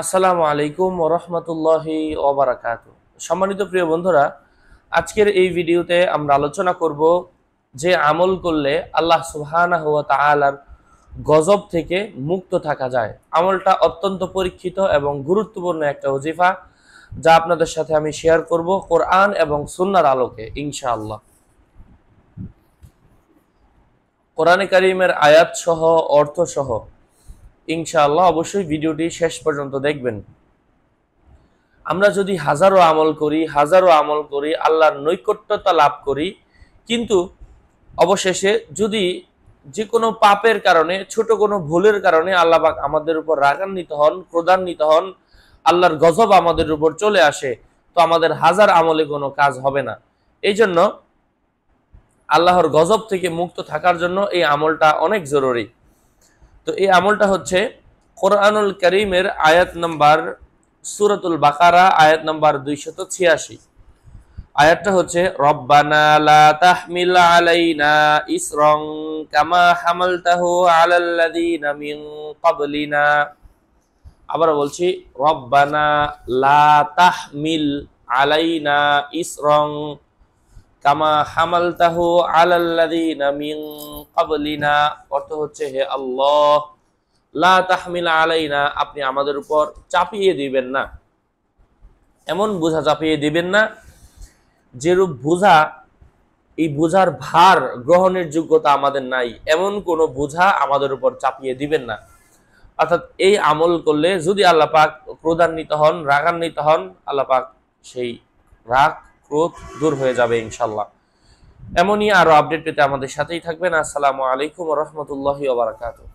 আসসালামু আলাইকুম রহমতুল্লাহি ওবরাকাত সম্মানিত প্রিয় বন্ধুরা আজকের এই ভিডিওতে আমরা আলোচনা করব যে আমল করলে আল্লাহ সুহানা হওয়া তালার গজব থেকে মুক্ত থাকা যায় আমলটা অত্যন্ত পরীক্ষিত এবং গুরুত্বপূর্ণ একটা ওজিফা যা আপনাদের সাথে আমি শেয়ার করব কোরআন এবং সুন্নার আলোকে ইনশাআল্লাহ কোরআনে কারিমের আয়াত সহ অর্থ সহ ইনশাআল্লাহ অবশ্যই ভিডিওটি শেষ পর্যন্ত দেখবেন আমরা যদি হাজারো আমল করি হাজারো আমল করি আল্লাহর নৈকট্যতা লাভ করি কিন্তু অবশেষে যদি যে কোনো পাপের কারণে ছোট কোনো ভুলের কারণে আল্লাহবাক আমাদের উপর রাগান্বিত হন ক্রোধান্বিত হন আল্লাহর গজব আমাদের উপর চলে আসে তো আমাদের হাজার আমলে কোনো কাজ হবে না এই জন্য আল্লাহর গজব থেকে মুক্ত থাকার জন্য এই আমলটা অনেক জরুরি তো এই আমলটা হচ্ছে কোরআনুল করিমের আয়াত নাম্বার সুরতুল বাকারা আয়াত নাম্বার দুইশত ছিয়াশি আয়াতটা হচ্ছে আলাইনা আবার বলছি রব্বানা লা তাহমিল আলাইনা ইসরং কামা হামাল তাহু আলাল্লাদিনা অর্থ হচ্ছে হে আল্লাহ লা তাহমিল আলাইনা আপনি আমাদের উপর চাপিয়ে দিবেন না এমন বোঝা চাপিয়ে দিবেন না যেরূপ বোঝা এই বোঝার ভার গ্রহণের যোগ্যতা আমাদের নাই এমন কোনো বোঝা আমাদের উপর চাপিয়ে দিবেন না অর্থাৎ এই আমল করলে যদি আল্লাপাক ক্রোধান্বিত হন রাগান্বিত হন আল্লাহ সেই রাগ ক্রোধ দূর হয়ে যাবে ইনশাল্লাহ এমনই আরো আপডেট পেতে আমাদের সাথেই থাকবেন আসসালামু আলাইকুম রহমতুল্লাহ বারাকাতুহ